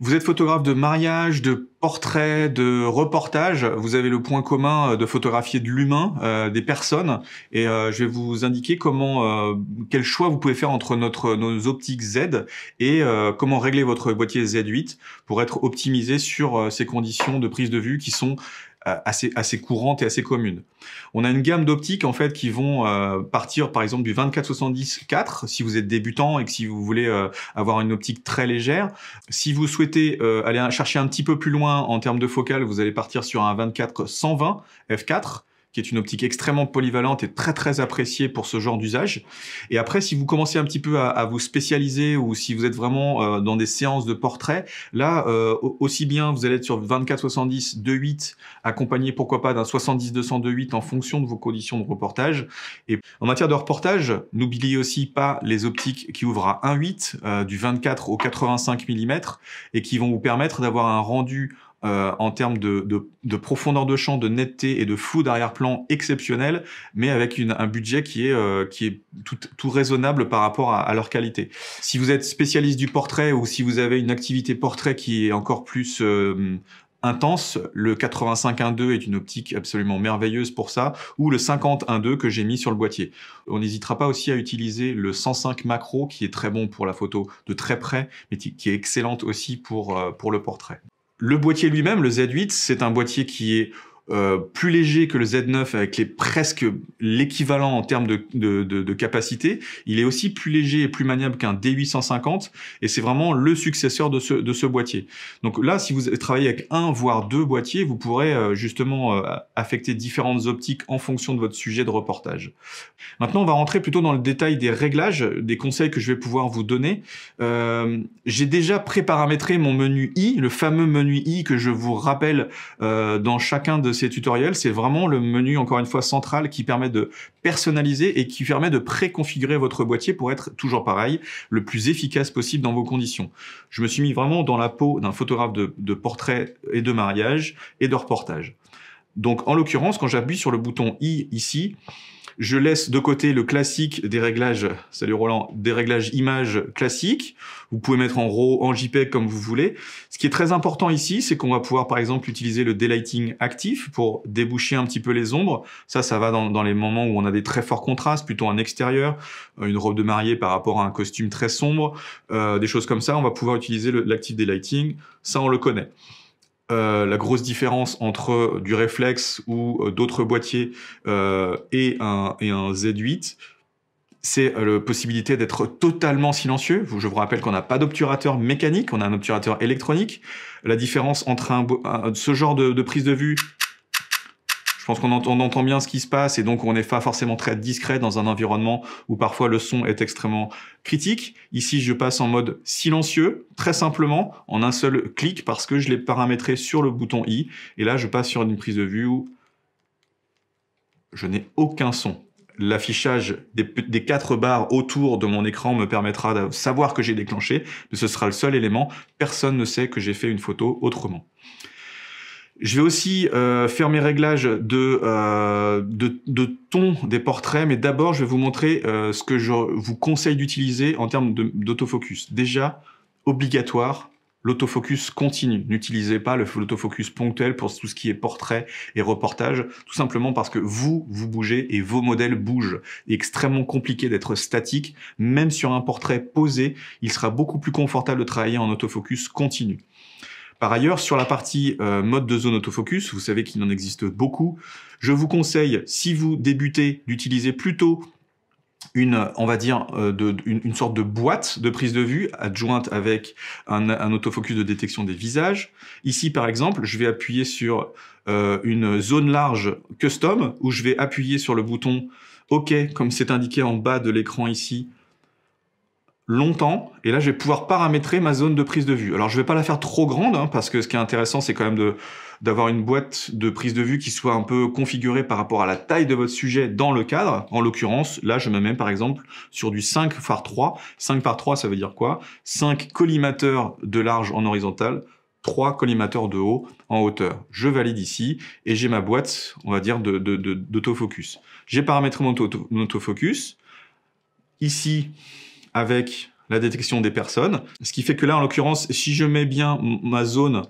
Vous êtes photographe de mariage, de portrait, de reportage. Vous avez le point commun euh, de photographier de l'humain, euh, des personnes. Et euh, je vais vous indiquer comment, quel choix vous pouvez faire entre notre, nos optiques Z et comment régler votre boîtier Z8 pour être optimisé sur ces conditions de prise de vue qui sont euh, assez, assez courante et assez commune. On a une gamme d'optiques en fait qui vont euh, partir par exemple du 24-70-4 si vous êtes débutant et que si vous voulez euh, avoir une optique très légère. Si vous souhaitez aller chercher un petit peu plus loin en termes de focale, vous allez partir sur un 24-120 f4 qui est une optique extrêmement polyvalente et très très appréciée pour ce genre d'usage. Et après, si vous commencez un petit peu à, vous spécialiser ou si vous êtes vraiment euh, dans des séances de portrait, là, euh, aussi bien vous allez être sur 24-70, 2.8, accompagné pourquoi pas d'un 70-200, 2.8 en fonction de vos conditions de reportage. Et en matière de reportage, n'oubliez aussi pas les optiques qui ouvrent à 1.8, euh, du 24 au 85 mm, et qui vont vous permettre d'avoir un rendu euh, en termes de, de, de, profondeur de champ, de netteté et de flou d'arrière-plan exceptionnel, mais avec une, un budget qui est, euh, qui est tout, tout, raisonnable par rapport à, à, leur qualité. Si vous êtes spécialiste du portrait ou si vous avez une activité portrait qui est encore plus euh, intense. Le 85-1.2 est une optique absolument merveilleuse pour ça, ou le 50-1.2 que j'ai mis sur le boîtier. On n'hésitera pas aussi à utiliser le 105 macro qui est très bon pour la photo de très près, mais qui est excellente aussi pour, pour le portrait. Le boîtier lui-même, le Z8, c'est un boîtier qui est euh, plus léger que le Z9 avec les presque l'équivalent en termes de, capacité. Il est aussi plus léger et plus maniable qu'un D850 et c'est vraiment le successeur de ce, de ce boîtier. Donc là, si vous travaillez avec un voire deux boîtiers, vous pourrez euh, justement euh, affecter différentes optiques en fonction de votre sujet de reportage. Maintenant, on va rentrer plutôt dans le détail des réglages, des conseils que je vais pouvoir vous donner. J'ai déjà préparamétré mon menu I, le fameux menu I que je vous rappelle dans chacun de ces tutoriels, c'est vraiment le menu, encore une fois, central qui permet de personnaliser et qui permet de préconfigurer votre boîtier pour être toujours pareil, le plus efficace possible dans vos conditions. Je me suis mis vraiment dans la peau d'un photographe de, de portrait et de mariage et de reportage. Donc, en l'occurrence, quand j'appuie sur le bouton « i » ici, je laisse de côté le classique des réglages, salut Roland, des réglages images classiques. Vous pouvez mettre en RAW, en JPEG comme vous voulez. Ce qui est très important ici, c'est qu'on va pouvoir par exemple utiliser le daylighting actif pour déboucher un petit peu les ombres. Ça, ça va dans, les moments où on a des très forts contrastes, plutôt un extérieur, euh, une robe de mariée par rapport à un costume très sombre, euh, des choses comme ça. On va pouvoir utiliser l'actif daylighting. Ça, on le connaît. Euh, la grosse différence entre du réflexe ou euh, d'autres boîtiers euh, et, un, et Z8, c'est la possibilité d'être totalement silencieux. Je vous rappelle qu'on n'a pas d'obturateur mécanique, on a un obturateur électronique. La différence entre ce genre de prise de vue pense qu'on entend, bien ce qui se passe et donc on n'est pas forcément très discret dans un environnement où parfois le son est extrêmement critique. Ici, je passe en mode silencieux, très simplement, en un seul clic parce que je l'ai paramétré sur le bouton I. Et là, je passe sur une prise de vue où je n'ai aucun son l'affichage des, des, quatre barres autour de mon écran me permettra de savoir que j'ai déclenché, mais ce sera le seul élément. Personne ne sait que j'ai fait une photo autrement. Je vais aussi euh, faire mes réglages euh, de, de, ton des portraits, mais d'abord je vais vous montrer euh, ce que je vous conseille d'utiliser en termes d'autofocus. Déjà, obligatoire, l'autofocus continu. N'utilisez pas l'autofocus ponctuel pour tout ce qui est portrait et reportage, tout simplement parce que vous, vous bougez et vos modèles bougent. extrêmement compliqué d'être statique, même sur un portrait posé, il sera beaucoup plus confortable de travailler en autofocus continu. Par ailleurs, sur la partie euh, mode de zone autofocus, vous savez qu'il en existe beaucoup. Je vous conseille, si vous débutez, d'utiliser plutôt une, on va dire, euh, une, sorte de boîte de prise de vue adjointe avec un, autofocus de détection des visages. Ici, par exemple, je vais appuyer sur euh, une zone large custom où je vais appuyer sur le bouton OK, comme c'est indiqué en bas de l'écran ici, longtemps et là je vais pouvoir paramétrer ma zone de prise de vue. Alors je vais pas la faire trop grande hein, parce que ce qui est intéressant c'est quand même de d'avoir une boîte de prise de vue qui soit un peu configurée par rapport à la taille de votre sujet dans le cadre. En l'occurrence, là je me mets par exemple sur du 5 par 3. 5 par 3 ça veut dire quoi 5 collimateurs de large en horizontal, 3 collimateurs de haut en hauteur. Je valide ici et j'ai ma boîte, on va dire, d'autofocus. De, j'ai paramétré mon autofocus. Ici, avec la détection des personnes. Ce qui fait que là, en l'occurrence, si je mets bien ma zone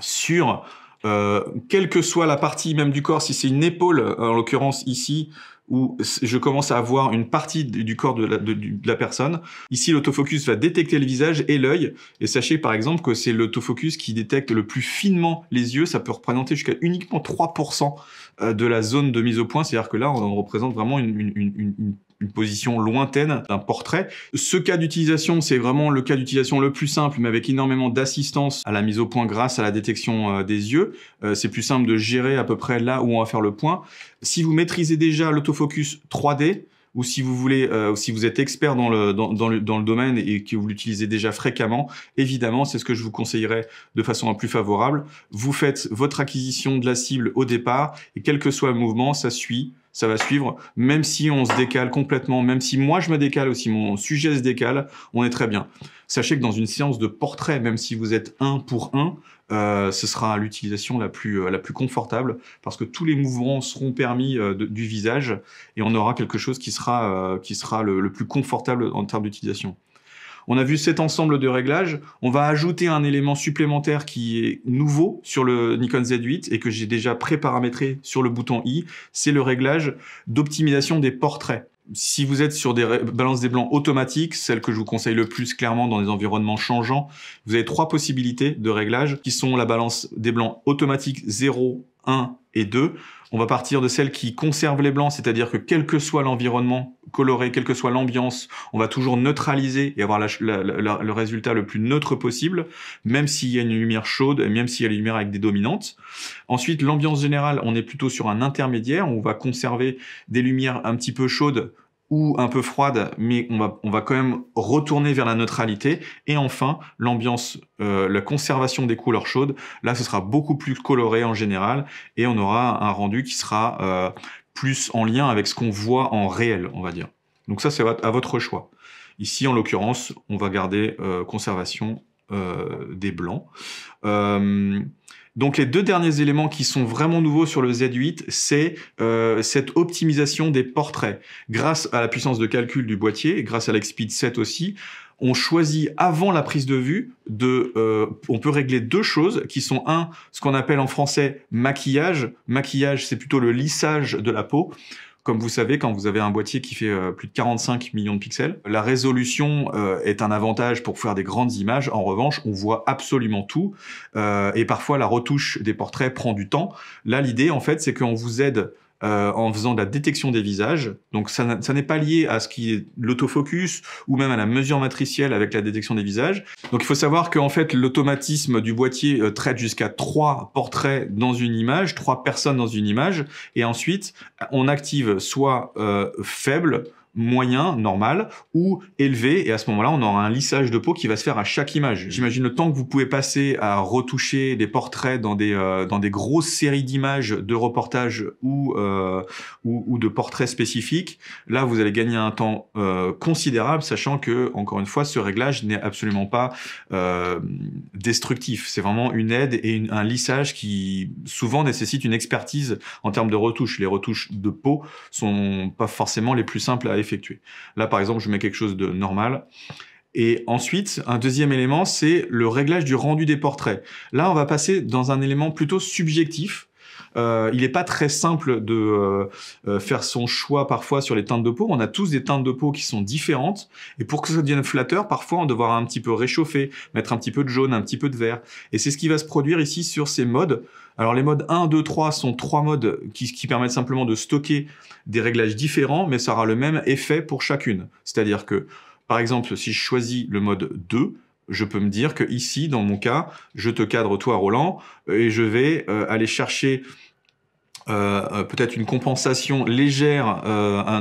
sur euh, quelle que soit la partie même du corps, si c'est une épaule, euh, en l'occurrence ici, où je commence à avoir une partie du corps de la, de, la personne. Ici, l'autofocus va détecter le visage et l'œil. Et sachez par exemple que c'est l'autofocus qui détecte le plus finement les yeux. Ça peut représenter jusqu'à uniquement 3% euh, de la zone de mise au point. C'est-à-dire que là, on représente vraiment une, une, une position lointaine d'un portrait. Ce cas d'utilisation, c'est vraiment le cas d'utilisation le plus simple, mais avec énormément d'assistance à la mise au point grâce à la détection euh, des yeux. Euh, c'est plus simple de gérer à peu près là où on va faire le point. Si vous maîtrisez déjà l'autofocus 3D, ou si vous voulez, euh, si vous êtes expert dans le, dans, le, dans le domaine et que vous l'utilisez déjà fréquemment, évidemment, c'est ce que je vous conseillerais de façon la plus favorable. Vous faites votre acquisition de la cible au départ et quel que soit le mouvement, ça suit ça va suivre. Même si on se décale complètement, même si moi je me décale ou si mon sujet se décale, on est très bien. Sachez que dans une séance de portrait, même si vous êtes un pour un, euh, ce sera l'utilisation la plus, euh, la plus confortable parce que tous les mouvements seront permis euh, du visage et on aura quelque chose qui sera, qui sera le plus confortable en termes d'utilisation. On a vu cet ensemble de réglages. On va ajouter un élément supplémentaire qui est nouveau sur le Nikon Z8 et que j'ai déjà pré-paramétré sur le bouton I. C'est le réglage d'optimisation des portraits. Si vous êtes sur des balances des blancs automatiques, celles que je vous conseille le plus clairement dans des environnements changeants, vous avez trois possibilités de réglage qui sont la balance des blancs automatique 0, 1 et 2. On va partir de celles qui conservent les blancs, c'est-à-dire que quel que soit l'environnement coloré, quelle que soit l'ambiance, on va toujours neutraliser et avoir le résultat le plus neutre possible, même s'il y a une lumière chaude, même s'il y a une lumière avec des dominantes. Ensuite, l'ambiance générale, on est plutôt sur un intermédiaire, on va conserver des lumières un petit peu chaudes ou un peu froide, mais on va, on va quand même retourner vers la neutralité. Et enfin, l'ambiance, euh, la conservation des couleurs chaudes, là ce sera beaucoup plus coloré en général, et on aura un rendu qui sera euh, plus en lien avec ce qu'on voit en réel, on va dire. Donc ça c'est à votre choix. Ici en l'occurrence, on va garder euh, conservation des blancs. Donc les deux derniers éléments qui sont vraiment nouveaux sur le Z8, c'est euh, cette optimisation des portraits. Grâce à la puissance de calcul du boîtier, et grâce à l'Xpeed 7 aussi, on choisit avant la prise de vue de, euh, on peut régler deux choses qui sont un, ce qu'on appelle en français maquillage. Maquillage, c'est plutôt le lissage de la peau. Comme vous savez, quand vous avez un boîtier qui fait euh, plus de 45 millions de pixels, la résolution euh, est un avantage pour faire des grandes images. En revanche, on voit absolument tout. Euh, et parfois, la retouche des portraits prend du temps. Là, l'idée, en fait, c'est qu'on vous aide euh, en faisant de la détection des visages. Donc ça, n'est pas lié à ce qui est l'autofocus ou même à la mesure matricielle avec la détection des visages. Donc il faut savoir qu'en fait l'automatisme du boîtier euh, traite jusqu'à trois portraits dans une image, trois personnes dans une image, et ensuite on active soit euh, faible, moyen, normal, ou élevé, et à ce moment-là, on aura un lissage de peau qui va se faire à chaque image. J'imagine le temps que vous pouvez passer à retoucher des portraits dans des, euh, dans des grosses séries d'images de reportages euh, ou, ou, de portraits spécifiques. Là, vous allez gagner un temps euh, considérable, sachant que, encore une fois, ce réglage n'est absolument pas destructif. C'est vraiment une aide et un lissage qui souvent nécessite une expertise en termes de retouches. Les retouches de peau sont pas forcément les plus simples à Là, par exemple, je mets quelque chose de normal. Et ensuite, un deuxième élément, c'est le réglage du rendu des portraits. Là, on va passer dans un élément plutôt subjectif, euh, il n'est pas très simple de euh, euh, faire son choix parfois sur les teintes de peau. On a tous des teintes de peau qui sont différentes. Et pour que ça devienne flatteur, parfois on devra un petit peu réchauffer, mettre un petit peu de jaune, un petit peu de vert. Et c'est ce qui va se produire ici sur ces modes. Alors les modes 1, 2, 3 sont trois modes qui, qui permettent simplement de stocker des réglages différents, mais ça aura le même effet pour chacune. C'est-à-dire que, par exemple, si je choisis le mode 2, je peux me dire que ici, dans mon cas, je te cadre toi, Roland, et je vais euh, aller chercher euh, euh, peut-être une compensation légère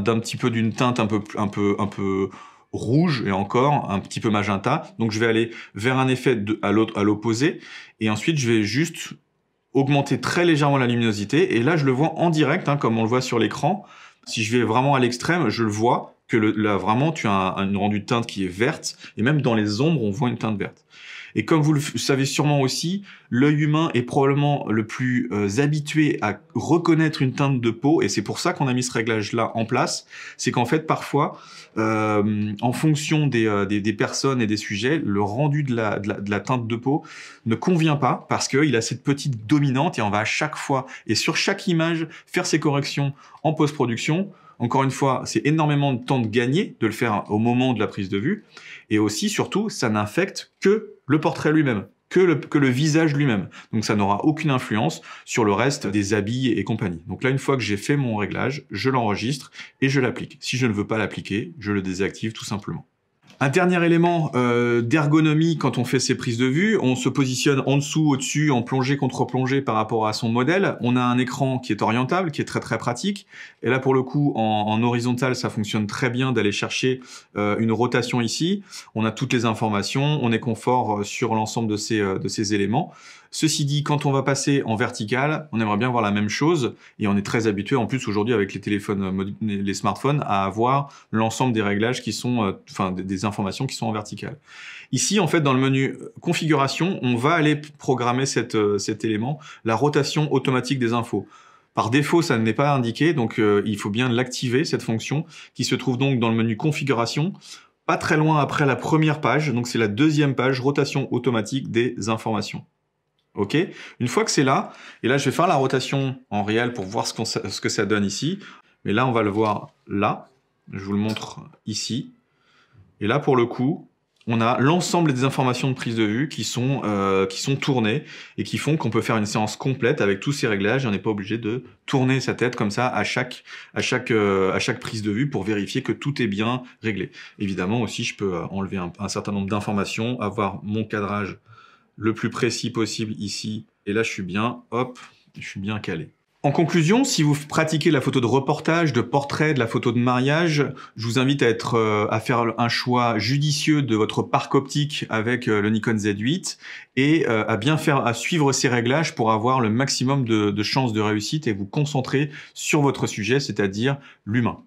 d'un petit peu d'une teinte un peu un peu un peu rouge et encore un petit peu magenta. Donc je vais aller vers un effet à l'autre à l'opposé et ensuite je vais juste augmenter très légèrement la luminosité et là je le vois en direct hein, comme on le voit sur l'écran. Si je vais vraiment à l'extrême, je le vois que le, là, vraiment, tu as un, une rendue de teinte qui est verte, et même dans les ombres, on voit une teinte verte. Et comme vous le savez sûrement aussi, l'œil humain est probablement le plus euh, habitué à reconnaître une teinte de peau, et c'est pour ça qu'on a mis ce réglage-là en place. C'est qu'en fait, parfois, euh, en fonction euh, des, des, personnes et des sujets, le rendu de la, de la, de la teinte de peau ne convient pas parce qu'il a cette petite dominante, et on va à chaque fois, et sur chaque image, faire ses corrections en post-production encore une fois, c'est énormément de temps de gagner de le faire au moment de la prise de vue. Et aussi, surtout, ça n'infecte que le portrait lui-même, que le, que le visage lui-même. Donc ça n'aura aucune influence sur le reste des habits et compagnie. Donc là, une fois que j'ai fait mon réglage, je l'enregistre et je l'applique. Si je ne veux pas l'appliquer, je le désactive tout simplement. Un dernier élément euh, d'ergonomie quand on fait ses prises de vue, on se positionne en dessous, au-dessus, en plongée contre plongée par rapport à son modèle. On a un écran qui est orientable, qui est très très pratique. Et là pour le coup, en, horizontal, ça fonctionne très bien d'aller chercher euh, une rotation ici. On a toutes les informations, on est confort euh, sur l'ensemble de ces, de ces éléments. Ceci dit, quand on va passer en vertical, on aimerait bien voir la même chose et on est très habitué en plus aujourd'hui avec les téléphones, euh, les smartphones, à avoir l'ensemble des réglages qui sont, euh, enfin des informations qui sont en vertical. Ici, en fait, dans le menu configuration, on va aller programmer euh, cet élément, la rotation automatique des infos. Par défaut, ça n'est pas indiqué, donc il faut bien l'activer, cette fonction, qui se trouve donc dans le menu configuration, pas très loin après la première page, donc c'est la deuxième page, rotation automatique des informations. OK Une fois que c'est là, et là, je vais faire la rotation en réel pour voir ce, que ça donne ici. Mais là, on va le voir là. Je vous le montre ici. Et là, pour le coup, on a l'ensemble des informations de prise de vue qui sont, euh, qui sont tournées et qui font qu'on peut faire une séance complète avec tous ces réglages on n'est pas obligé de tourner sa tête comme ça à chaque, à, chaque, euh, à chaque prise de vue pour vérifier que tout est bien réglé. Évidemment aussi, je peux euh, enlever un certain nombre d'informations, avoir mon cadrage le plus précis possible ici. Et là, je suis bien, hop, je suis bien calé. En conclusion, si vous pratiquez la photo de reportage, de portrait, de la photo de mariage, je vous invite à, être, euh, à faire un choix judicieux de votre parc optique avec euh, le Nikon Z8 et euh, à bien faire, à suivre ces réglages pour avoir le maximum de chances de réussite et vous concentrer sur votre sujet, c'est-à-dire l'humain.